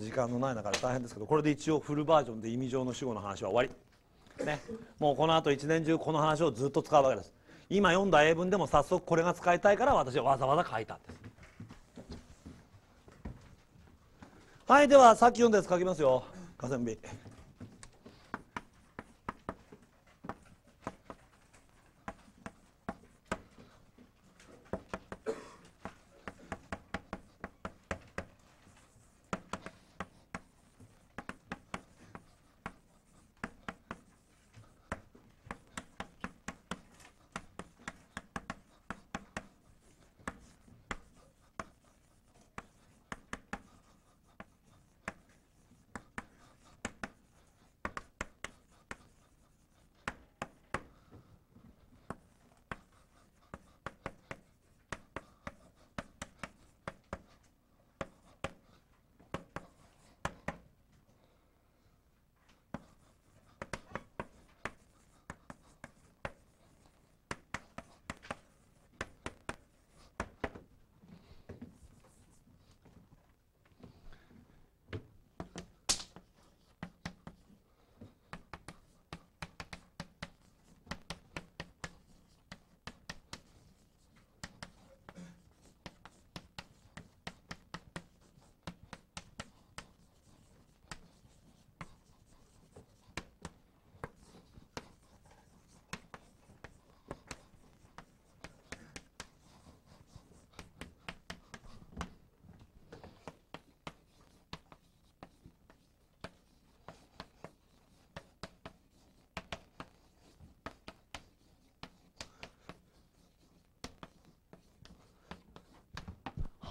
時間のない中で大変ですけどこれで一応フルバージョンで意味上の主語の話は終わり、ね、もうこのあと一年中この話をずっと使うわけです今読んだ英文でも早速これが使いたいから私はわざわざ書いたんですはいではさっき読んだやつ書きますよ河川日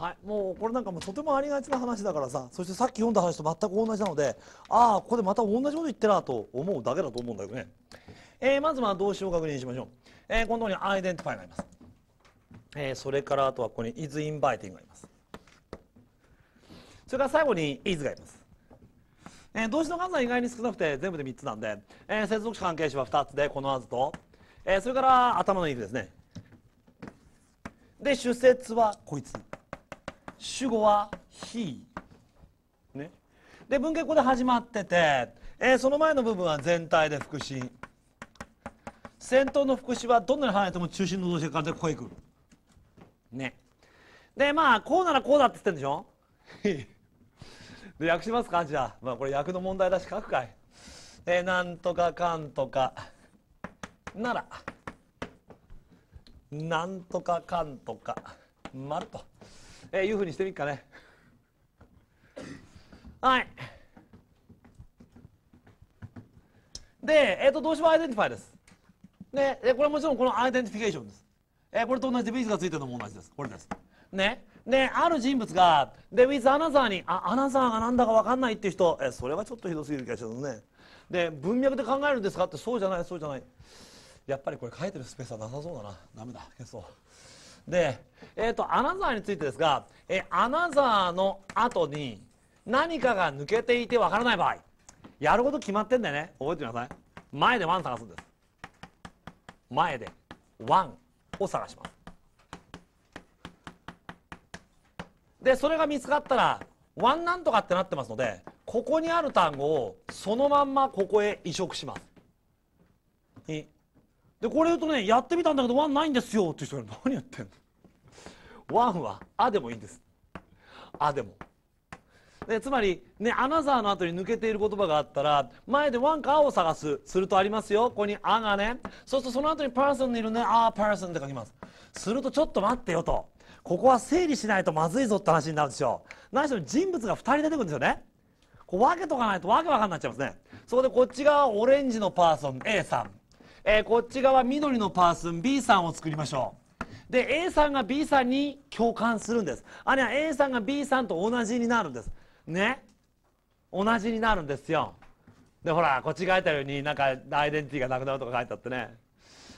はい、もうこれなんかもとてもありがちな話だからさそしてさっき読んだ話と全く同じなのでああここでまた同じこと言ってなと思うだけだと思うんだけどね、えー、まずは動詞を確認しましょう、えー、このように「アイデンティファイ」があります、えー、それからあとはここに「is inviting」がありますそれから最後に「is」がありますえー、動詞の数は意外に少なくて全部で3つなんで、えー、接続詞関係詞は2つでこの「はず」と、えー、それから頭の「いる」ですねで主節はこいつ主語は「he」ねで文献ここで始まってて、えー、その前の部分は全体で副詞先頭の副詞はどんなに離れても中心の動詞が完全にここへくるねでまあこうならこうだって言ってんでしょで訳しますかじゃあまあこれ訳の問題だし書くかいえなんとかかんとかならなんとかかんとかまると。えー、いうふうにしてみっかねはいで、えーと、動詞はアイデンティファイです、ね、でこれもちろんこのアイデンティフィケーションです、えー、これと同じでウィズがついてるのも同じですこれですねである人物がでウィズ・アナザーにあアナザーが何だか分かんないっていう人、えー、それはちょっとひどすぎる気がしますねで文脈で考えるんですかってそうじゃないそうじゃないやっぱりこれ書いてるスペースはなさそうだなダメだ消そうで、えーと、アナザーについてですが、えー、アナザーの後に何かが抜けていてわからない場合やること決まってんだよね覚えてください前でワン探すんです前でワンを探しますでそれが見つかったらワンなんとかってなってますのでここにある単語をそのまんまここへ移植します。でこれ言うとねやってみたんだけどワンないんですよっていう人が何やってんのワンは「あ」でもいいんです「あ」でも。でつまり、ね、アナザーの後に抜けている言葉があったら前でワンか「あ」を探すするとありますよここに「あ」がねそうするとその後に「パーソン」にいるね「あーパーソン」って書きますするとちょっと待ってよとここは整理しないとまずいぞって話になるでしょう何しろ人物が2人出てくるんですよねこう分けとかないとわけわかんなっちゃいますねそこでこっち側オレンジのパーソン A さんえー、こっち側緑のパーソン B さんを作りましょうで A さんが B さんに共感するんですあるいは A さんが B さんと同じになるんですね同じになるんですよでほらこっち書いたようになんかアイデンティティがなくなるとか書いてあってね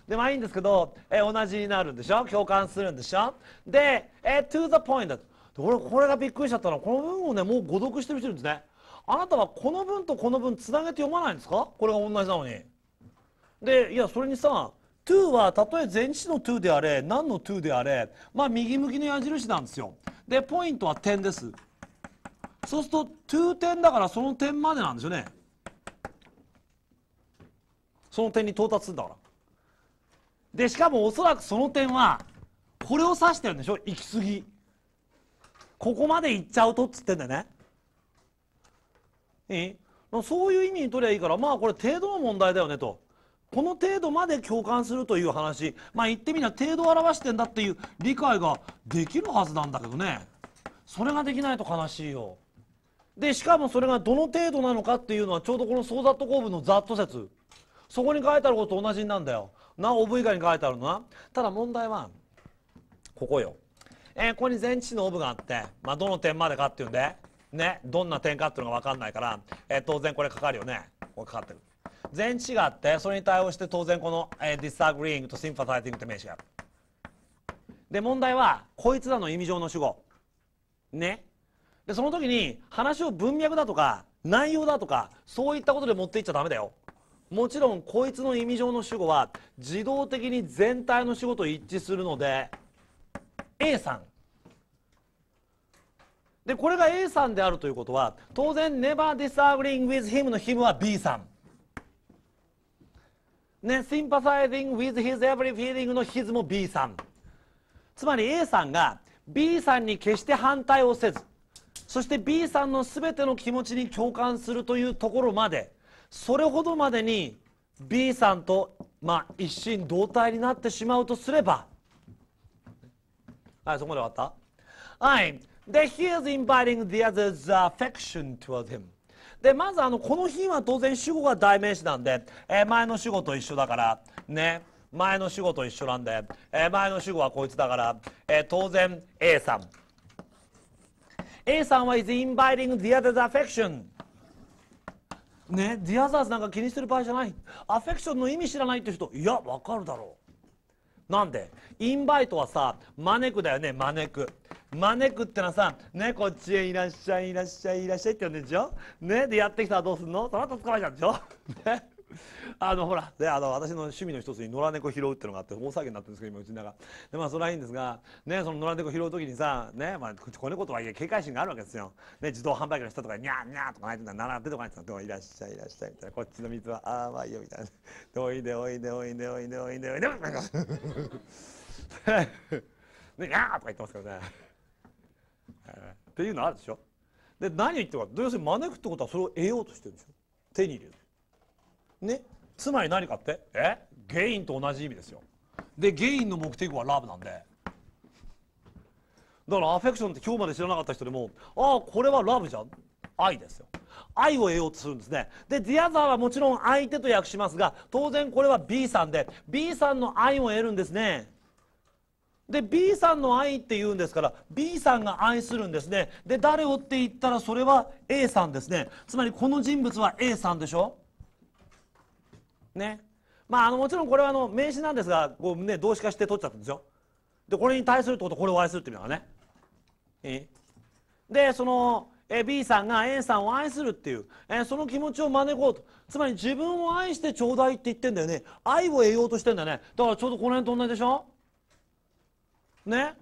でまあいいんですけど、えー、同じになるんでしょ共感するんでしょで、えー、to the point 俺これがびっくりしちゃったのはこの文をねもう誤読してる人いるんですねあなたはこの文とこの文つなげて読まないんですかこれが同じなのに。でいやそれにさ to はたとえ前置詞の to であれ何の to であれまあ右向きの矢印なんですよでポイントは点ですそうすると to 点だからその点までなんですよねその点に到達するんだからでしかもおそらくその点はこれを指してるんでしょ行き過ぎここまで行っちゃうとっつってんだよねえそういう意味にとりゃいいからまあこれ程度の問題だよねとこの程度まで共感するという話まあ言ってみれば程度を表してんだっていう理解ができるはずなんだけどねそれができないと悲しいよでしかもそれがどの程度なのかっていうのはちょうどこのソーっット構文のざっと説そこに書いてあることと同じなんだよなおぶ以外に書いてあるのなただ問題はここよ、えー、ここに前置詞のオブがあって、まあ、どの点までかっていうんでねどんな点かっていうのが分かんないから、えー、当然これかかるよねこれかかってる全違ってそれに対応して当然この、え disagreeing と sympathizing って名詞があるで問題はこいつらの意味上の主語ねでその時に話を文脈だとか内容だとかそういったことで持っていっちゃダメだよもちろんこいつの意味上の主語は自動的に全体の主語と一致するので A さんでこれが A さんであるということは当然 Never disagreeing with him の him は B さんね、sympathizing with his every feeling の his も B さんつまり A さんが B さんに決して反対をせずそして B さんの全ての気持ちに共感するというところまでそれほどまでに B さんと、まあ、一心同体になってしまうとすればはいそこまで終わったはいで he is inviting the other's affection towards him でまずあのこの日は当然主語が代名詞なんで、えー、前の主語と一緒だからね前の主語と一緒なんで、えー、前の主語はこいつだから、えー、当然 A さん A さんは is inviting the other's affection ねディアザーズなんか気にする場合じゃないアフェクションの意味知らないって人いやわかるだろうなんでインバイトはさ招くだよね招く招くってのはさねこっちへいらっしゃいいらっしゃいいらっしゃいって呼んでんでしょねでやってきたらどうすんのその後捕まえちゃうでしょ ねあのほらであの私の趣味の一つに野良猫拾うっていうのがあって大騒ぎになってるんですけど今うちの中でまあそれはいいんですが、ね、その野良猫拾う時にさ、ねまあ、子猫とはいえ警戒心があるわけですよ、ね、自動販売機の人とかにゃーにゃーとか泣いてたら出てとかいってたら「いらっしゃいいらっしゃい」みたいな「こっちの水はああまあいいよ」みたいな「おいでおいでおいでおいでおいでおいで」ね、にゃーとか言ってますけどね。っていうのあるでしょ。で何言ってるか要するに招くってことはそれを得ようとしてるんでしょ手に入れるねつまり何かってえゲインと同じ意味ですよでゲインの目的はラブなんでだからアフェクションって今日まで知らなかった人でもああこれはラブじゃん愛ですよ愛を得ようとするんですねで「ディアザーはもちろん相手と訳しますが当然これは B さんで B さんの愛を得るんですねで B さんの愛って言うんですから B さんが愛するんですねで誰をって言ったらそれは A さんですねつまりこの人物は A さんでしょねまあ、あのもちろんこれはあの名詞なんですがこう、ね、動詞化して取っちゃったんですよでこれに対するってことこれを愛するっていうのはねでその B さんが A さんを愛するっていう、えその気持ちを招こうとつまり自分を愛してちょうだいって言ってんだよね愛を得ようとしてんだよねだからちょうどこの辺と同じでしょね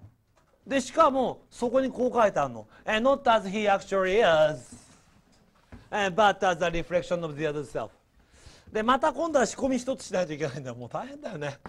でしかもそこにこう書いてあるの「Not as he actually is、but as a reflection of the other self」でまた今度は仕込み一つしないといけないんだもう大変だよね。